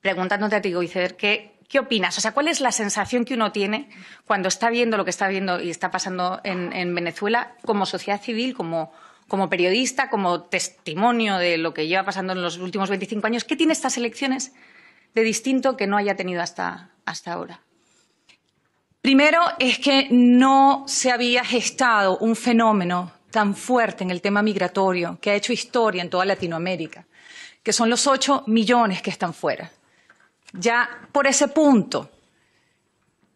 preguntándote a ti, ¿qué, opinas? O sea, ¿cuál es la sensación que uno tiene cuando está viendo lo que está viendo y está pasando en, Venezuela como sociedad civil, como, periodista, como testimonio de lo que lleva pasando en los últimos 25 años? ¿Qué tiene estas elecciones de distinto que no haya tenido hasta, hasta ahora? Primero es que no se había gestado un fenómeno tan fuerte en el tema migratorio que ha hecho historia en toda Latinoamérica, que son los ocho millones que están fuera. Ya por ese punto,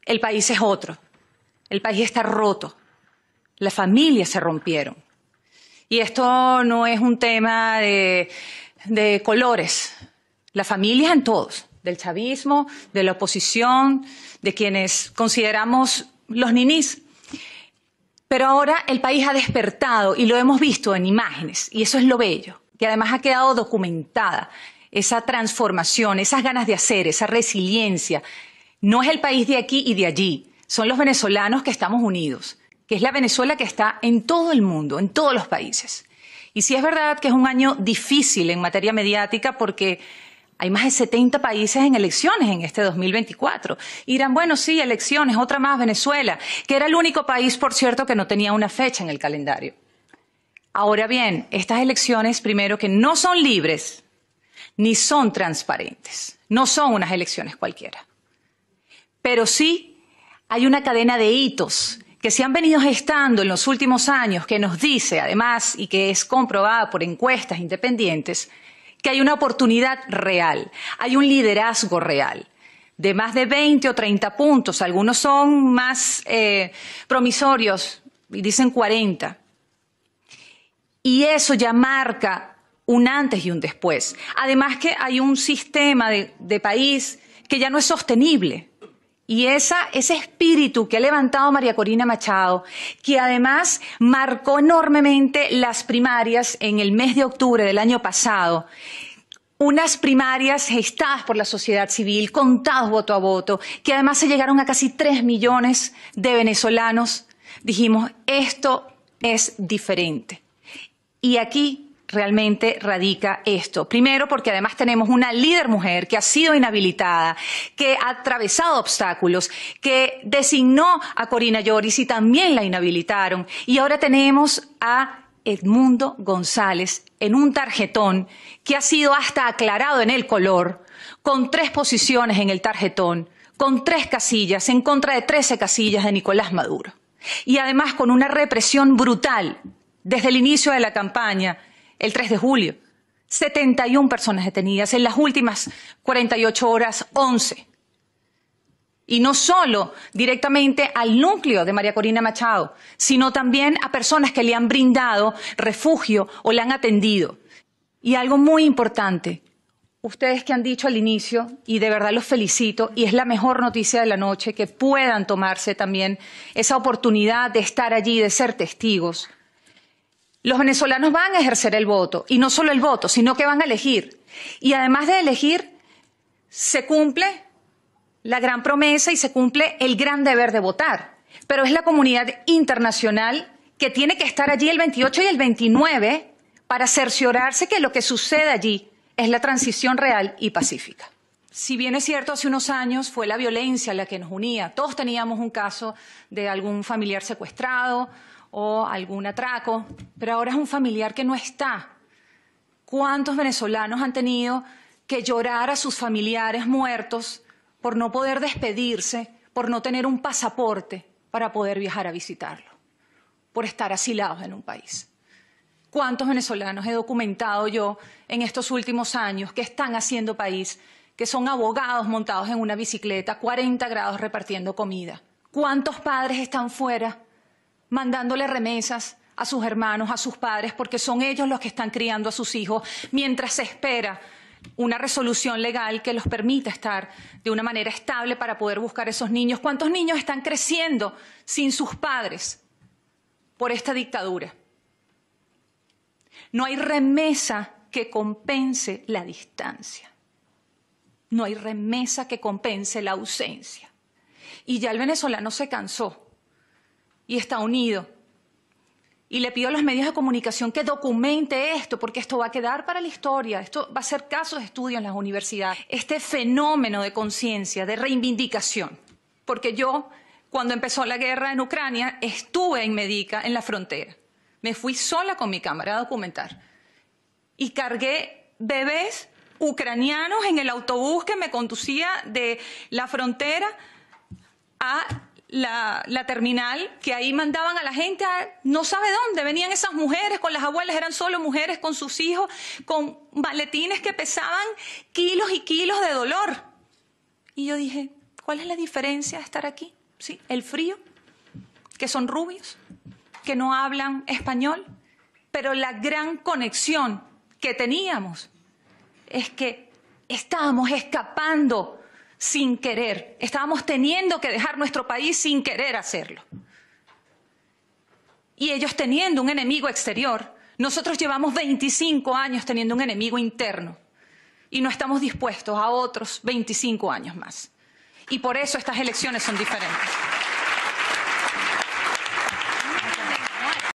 el país es otro. El país está roto. Las familias se rompieron. Y esto no es un tema de, colores. Las familias en todos, del chavismo, de la oposición, de quienes consideramos los ninis. Pero ahora el país ha despertado y lo hemos visto en imágenes, y eso es lo bello, que además ha quedado documentada esa transformación, esas ganas de hacer, esa resiliencia. No es el país de aquí y de allí, son los venezolanos que estamos unidos, que es la Venezuela que está en todo el mundo, en todos los países. Y sí es verdad que es un año difícil en materia mediática porque hay más de 70 países en elecciones en este 2024. Irán, bueno, sí, elecciones, otra más, Venezuela, que era el único país, por cierto, que no tenía una fecha en el calendario. Ahora bien, estas elecciones, primero, que no son libres, ni son transparentes. No son unas elecciones cualquiera. Pero sí hay una cadena de hitos que se han venido gestando en los últimos años, que nos dice, además, y que es comprobada por encuestas independientes, que hay una oportunidad real, hay un liderazgo real, de más de 20 o 30 puntos, algunos son más eh, promisorios y dicen 40. Y eso ya marca un antes y un después. Además que hay un sistema de, país que ya no es sostenible. Y esa, ese espíritu que ha levantado María Corina Machado, que además marcó enormemente las primarias en el mes de octubre del año pasado, unas primarias gestadas por la sociedad civil, contadas voto a voto, que además se llegaron a casi tres millones de venezolanos, dijimos, esto es diferente. Y aquí realmente radica esto. Primero, porque además tenemos una líder mujer que ha sido inhabilitada, que ha atravesado obstáculos, que designó a Corina Lloris y también la inhabilitaron. Y ahora tenemos a Edmundo González en un tarjetón que ha sido hasta aclarado en el color, con tres posiciones en el tarjetón, con tres casillas, en contra de trece casillas de Nicolás Maduro. Y además con una represión brutal desde el inicio de la campaña el 3 de julio. 71 personas detenidas en las últimas 48 horas, 11. Y no solo directamente al núcleo de María Corina Machado, sino también a personas que le han brindado refugio o le han atendido. Y algo muy importante, ustedes que han dicho al inicio, y de verdad los felicito, y es la mejor noticia de la noche, que puedan tomarse también esa oportunidad de estar allí, de ser testigos. Los venezolanos van a ejercer el voto, y no solo el voto, sino que van a elegir. Y además de elegir, se cumple la gran promesa y se cumple el gran deber de votar. Pero es la comunidad internacional que tiene que estar allí el 28 y el 29 para cerciorarse que lo que sucede allí es la transición real y pacífica. Si bien es cierto, hace unos años fue la violencia la que nos unía. Todos teníamos un caso de algún familiar secuestrado o algún atraco, pero ahora es un familiar que no está. ¿Cuántos venezolanos han tenido que llorar a sus familiares muertos por no poder despedirse, por no tener un pasaporte para poder viajar a visitarlo, por estar asilados en un país? ¿Cuántos venezolanos he documentado yo en estos últimos años que están haciendo país, que son abogados montados en una bicicleta, 40 grados repartiendo comida? ¿Cuántos padres están fuera mandándole remesas a sus hermanos, a sus padres, porque son ellos los que están criando a sus hijos, mientras se espera una resolución legal que los permita estar de una manera estable para poder buscar a esos niños. ¿Cuántos niños están creciendo sin sus padres por esta dictadura? No hay remesa que compense la distancia. No hay remesa que compense la ausencia. Y ya el venezolano se cansó y está unido. Y le pido a los medios de comunicación que documente esto, porque esto va a quedar para la historia, esto va a ser caso de estudio en las universidades, este fenómeno de conciencia, de reivindicación. Porque yo, cuando empezó la guerra en Ucrania, estuve en Medica, en la frontera. Me fui sola con mi cámara a documentar. Y cargué bebés ucranianos en el autobús que me conducía de la frontera a la, terminal, que ahí mandaban a la gente no sabe dónde. Venían esas mujeres con las abuelas, eran solo mujeres con sus hijos, con maletines que pesaban kilos y kilos de dolor. Y yo dije, ¿cuál es la diferencia de estar aquí? ¿Sí? El frío, que son rubios, que no hablan español, pero la gran conexión que teníamos es que estábamos escapando sin querer. Estábamos teniendo que dejar nuestro país sin querer hacerlo. Y ellos teniendo un enemigo exterior, nosotros llevamos 25 años teniendo un enemigo interno y no estamos dispuestos a otros 25 años más. Y por eso estas elecciones son diferentes.